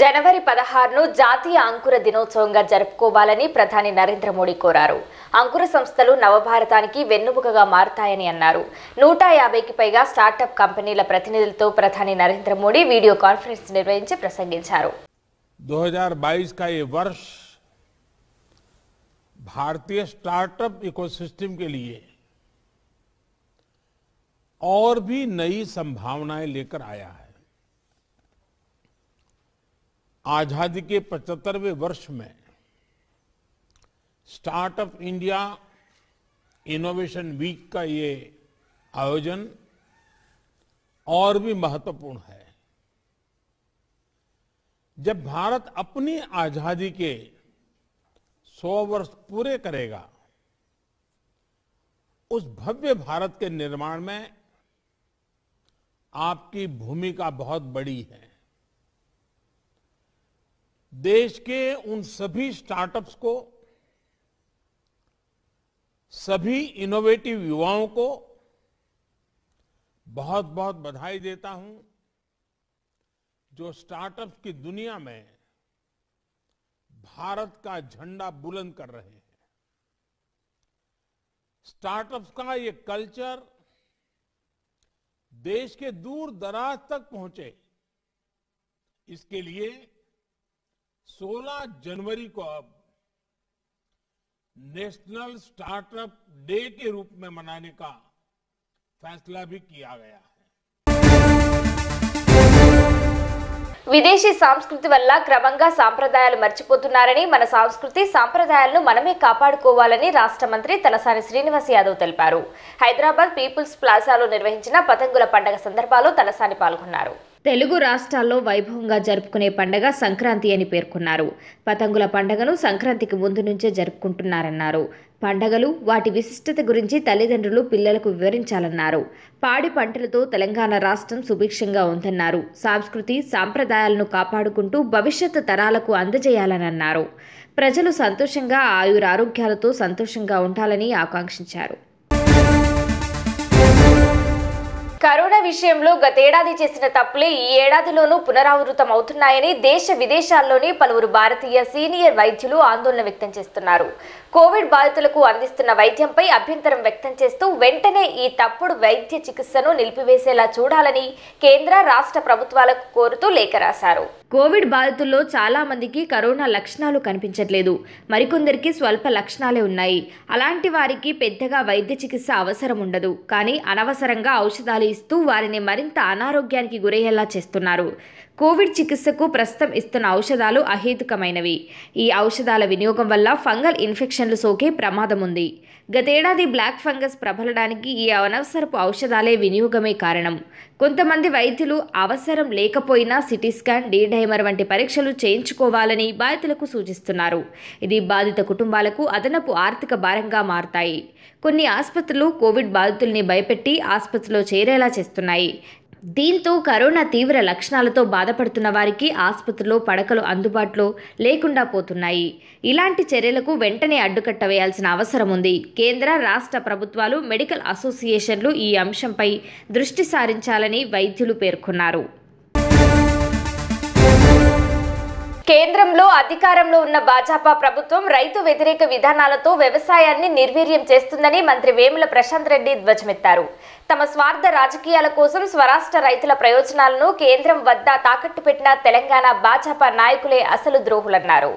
జనవరి పదహారును జాతీయ అంకుర దినోత్సవంగా జరుపుకోవాలని ప్రధాని నరేంద్ర మోడీ కోరారు అంకుర సంస్థలు నవభారతానికి వెన్నుముకగా మారుతాయని అన్నారు నూట యాభైకి పైగా స్టార్టప్ కంపెనీల ప్రతినిధులతో ప్రధాని నరేంద్ర మోడీ వీడియో కాన్ఫరెన్స్ నిర్వహించి ప్రసంగించారు 2022 का ये वर्ष भारतीय स्टार्टअप और भी नई संभावनाएं लेकर आया है आजादी के 75वें वर्ष में स्टार्टअप इंडिया इनोवेशन वीक का ये आयोजन और भी महत्वपूर्ण है जब भारत अपनी आजादी के 100 वर्ष पूरे करेगा उस भव्य भारत के निर्माण में आपकी भूमिका बहुत बड़ी है देश के उन सभी स्टार्टअप्स को सभी इनोवेटिव युवाओं को बहुत बहुत बधाई देता हूं जो स्टार्टअप्स की दुनिया में भारत का झंडा बुलंद कर रहे हैं स्टार्टअप्स का ये कल्चर देश के दूर दराज तक पहुंचे इसके लिए 16 जनवरी को अब नेशनल स्टार्टअप डे के रूप में मनाने का फैसला भी किया गया है విదేశీ సంస్కృతి వల్ల క్రమంగా సాంప్రదాయాలు మర్చిపోతున్నారని మన సంస్కృతి సాంప్రదాయాలను మనమే కాపాడుకోవాలని రాష్ట్ర మంత్రి తలసాని శ్రీనివాస్ యాదవ్ తెలిపారు హైదరాబాద్ పీపుల్స్ ప్లాజాలో నిర్వహించిన పతంగుల పండగ సందర్భాల్లో తలసాని పాల్గొన్నారు తెలుగు రాష్ట్రాల్లో వైభవంగా జరుపుకునే పండగ సంక్రాంతి అని పేర్కొన్నారు పతంగుల పండగను సంక్రాంతికి ముందు నుంచే జరుపుకుంటున్నారన్నారు పండగలు వాటి విశిష్టత గురించి తల్లిదండ్రులు పిల్లలకు వివరించాలన్నారు పాడి పంటలతో తెలంగాణ రాష్ట్రం సుభిక్షంగా ఉందన్నారు సాంస్కృతి సాంప్రదాయాలను కాపాడుకుంటూ భవిష్యత్తు తరాలకు అందజేయాలని అన్నారు ప్రజలు సంతోషంగా ఆయురారోగ్యాలతో సంతోషంగా ఉండాలని ఆకాంక్షించారు కరోనా విషయంలో గతేడాది చేసిన తప్పులే ఈ ఏడాదిలోనూ పునరావృతం అవుతున్నాయని దేశ విదేశాల్లోని పలువురు భారతీయ సీనియర్ వైద్యులు ఆందోళన వ్యక్తం చేస్తున్నారు కోవిడ్ బాధితులకు అందిస్తున్న వైద్యంపై అభ్యంతరం వ్యక్తం చేస్తూ వెంటనే ఈ తప్పుడు వైద్య చికిత్సను నిలిపివేసేలా చూడాలని కేంద్ర రాష్ట్ర ప్రభుత్వాలకు కోరుతూ లేఖ రాశారు కోవిడ్ బాధితుల్లో చాలామందికి కరోనా లక్షణాలు కనిపించట్లేదు మరికొందరికి స్వల్ప లక్షణాలే ఉన్నాయి అలాంటి వారికి పెద్దగా వైద్య చికిత్స అవసరం ఉండదు కానీ అనవసరంగా ఔషధాలు ఇస్తూ వారిని మరింత అనారోగ్యానికి గురయ్యేలా చేస్తున్నారు కోవిడ్ చికిత్సకు ప్రస్తుతం ఇస్తున్న ఔషధాలు అహేతుకమైనవి ఈ ఔషధాల వినియోగం వల్ల ఫంగల్ ఇన్ఫెక్షన్లు సోకే ప్రమాదం ఉంది గతేడాది బ్లాక్ ఫంగస్ ప్రబలడానికి ఈ అనవసరపు ఔషధాలే వినియోగమే కారణం కొంతమంది వైద్యులు అవసరం లేకపోయినా సిటీ స్కాన్ డీడై అల్జైమర్ వంటి పరీక్షలు చేయించుకోవాలని బాధితులకు సూచిస్తున్నారు ఇది బాధిత కుటుంబాలకు అదనపు ఆర్థిక భారంగా మారుతాయి కొన్ని ఆసుపత్రులు కోవిడ్ బాధితుల్ని భయపెట్టి ఆసుపత్రిలో చేరేలా చేస్తున్నాయి దీంతో కరోనా తీవ్ర లక్షణాలతో బాధపడుతున్న వారికి ఆసుపత్రిలో పడకలు అందుబాటులో లేకుండా పోతున్నాయి ఇలాంటి చర్యలకు వెంటనే అడ్డుకట్ట వేయాల్సిన అవసరం ఉంది కేంద్ర రాష్ట్ర ప్రభుత్వాలు మెడికల్ అసోసియేషన్లు ఈ అంశంపై దృష్టి సారించాలని వైద్యులు పేర్కొన్నారు కేంద్రంలో అధికారంలో ఉన్న భాజపా ప్రభుత్వం రైతు వ్యతిరేక విధానాలతో వ్యవసాయాన్ని నిర్వీర్యం చేస్తుందని మంత్రి వేముల ప్రశాంత్ రెడ్డి ధ్వజమెత్తారు తమ స్వార్థ రాజకీయాల కోసం స్వరాష్ట్ర రైతుల ప్రయోజనాలను కేంద్రం వద్ద తాకట్టు పెట్టిన తెలంగాణ భాజపా నాయకులే అసలు ద్రోహులన్నారు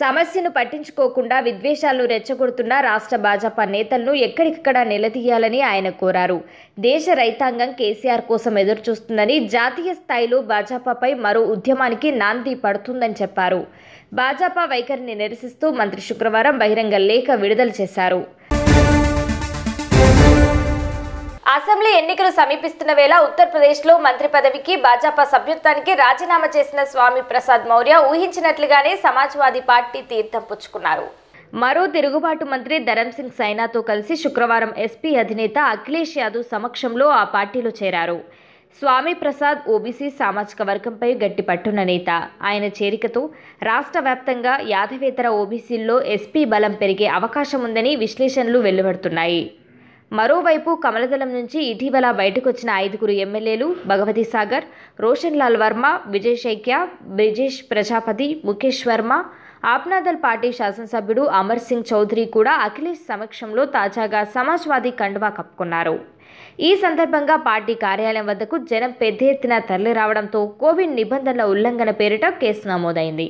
సమస్యను పట్టించుకోకుండా విద్వేషాలను రెచ్చగొడుతున్న రాష్ట్ర భాజపా నేతలను ఎక్కడికక్కడ నిలదీయాలని ఆయన కోరారు దేశ రైతాంగం కేసీఆర్ కోసం ఎదురుచూస్తుందని జాతీయ స్థాయిలో భాజపాపై మరో ఉద్యమానికి నాంది పడుతుందని చెప్పారు భాజపా వైఖరిని నిరసిస్తూ మంత్రి శుక్రవారం బహిరంగ లేఖ విడుదల చేశారు అసెంబ్లీ ఎన్నికలు సమీపిస్తున్న వేళ ఉత్తరప్రదేశ్లో మంత్రి పదవికి భాజపా సభ్యత్వానికి రాజీనామా చేసిన స్వామి ప్రసాద్ మౌర్య ఊహించినట్లుగానే సమాజ్వాదీ పార్టీ తీర్థం పుచ్చుకున్నారు మరో తిరుగుబాటు మంత్రి ధరమ్ సింగ్ సైనాతో కలిసి శుక్రవారం ఎస్పీ అధినేత అఖిలేష్ యాదవ్ సమక్షంలో ఆ పార్టీలో చేరారు స్వామి ప్రసాద్ ఓబీసీ సామాజిక వర్గంపై గట్టి పట్టున్న నేత ఆయన చేరికతో రాష్ట్ర వ్యాప్తంగా యాదవేతర ఓబీసీల్లో ఎస్పీ బలం పెరిగే అవకాశం ఉందని విశ్లేషణలు వెలువడుతున్నాయి మరోవైపు కమలదళం నుంచి ఇటీవల బయటకొచ్చిన ఐదుగురు ఎమ్మెల్యేలు భగవతి సాగర్ రోషన్ లాల్ వర్మ విజయ్ శైక్య బ్రిజేష్ ప్రజాపతి ముఖేష్ వర్మ ఆప్నాదల్ పార్టీ శాసనసభ్యుడు అమర్ సింగ్ చౌదరి కూడా అఖిలేష్ సమక్షంలో తాజాగా సమాజ్వాదీ కండువా కప్పుకున్నారు ఈ సందర్భంగా పార్టీ కార్యాలయం వద్దకు జనం పెద్ద ఎత్తున తరలిరావడంతో కోవిడ్ నిబంధనల ఉల్లంఘన పేరిట కేసు నమోదైంది